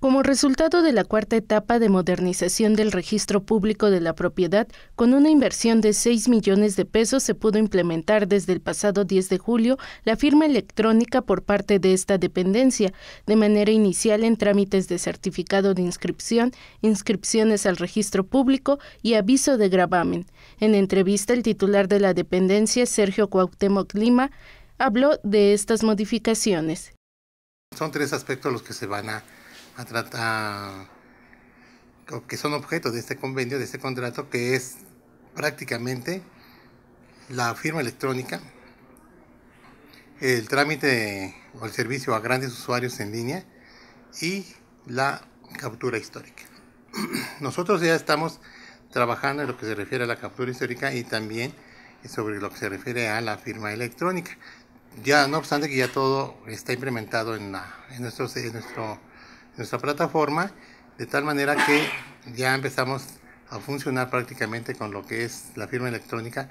Como resultado de la cuarta etapa de modernización del registro público de la propiedad, con una inversión de 6 millones de pesos se pudo implementar desde el pasado 10 de julio la firma electrónica por parte de esta dependencia, de manera inicial en trámites de certificado de inscripción, inscripciones al registro público y aviso de gravamen. En entrevista, el titular de la dependencia, Sergio Cuauhtémoc Lima, habló de estas modificaciones. Son tres aspectos los que se van a a tratar, que son objeto de este convenio, de este contrato, que es prácticamente la firma electrónica, el trámite o el servicio a grandes usuarios en línea y la captura histórica. Nosotros ya estamos trabajando en lo que se refiere a la captura histórica y también sobre lo que se refiere a la firma electrónica. Ya no obstante que ya todo está implementado en, nuestro, en nuestro nuestra plataforma, de tal manera que ya empezamos a funcionar prácticamente con lo que es la firma electrónica.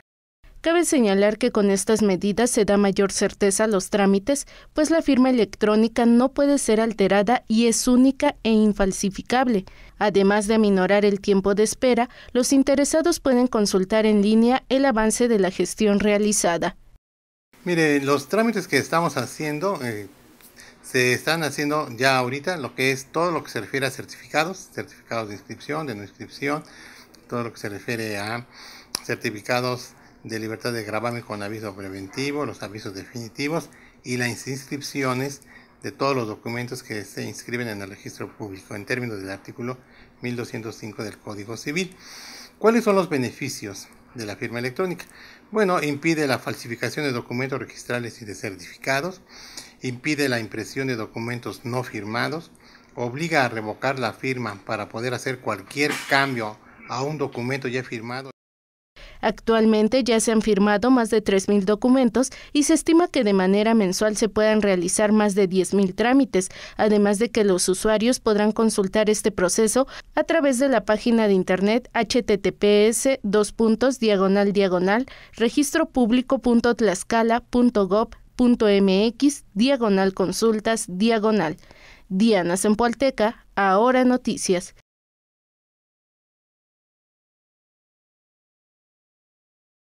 Cabe señalar que con estas medidas se da mayor certeza a los trámites, pues la firma electrónica no puede ser alterada y es única e infalsificable. Además de aminorar el tiempo de espera, los interesados pueden consultar en línea el avance de la gestión realizada. Mire, los trámites que estamos haciendo, eh, se están haciendo ya ahorita lo que es todo lo que se refiere a certificados, certificados de inscripción, de no inscripción, todo lo que se refiere a certificados de libertad de gravamen con aviso preventivo, los avisos definitivos y las inscripciones de todos los documentos que se inscriben en el registro público en términos del artículo 1205 del Código Civil. ¿Cuáles son los beneficios de la firma electrónica? Bueno, impide la falsificación de documentos registrales y de certificados, impide la impresión de documentos no firmados, obliga a revocar la firma para poder hacer cualquier cambio a un documento ya firmado. Actualmente ya se han firmado más de 3.000 documentos y se estima que de manera mensual se puedan realizar más de 10.000 trámites, además de que los usuarios podrán consultar este proceso a través de la página de internet https dos diagonal mx diagonal consultas, diagonal. Diana Zempoalteca, Ahora Noticias.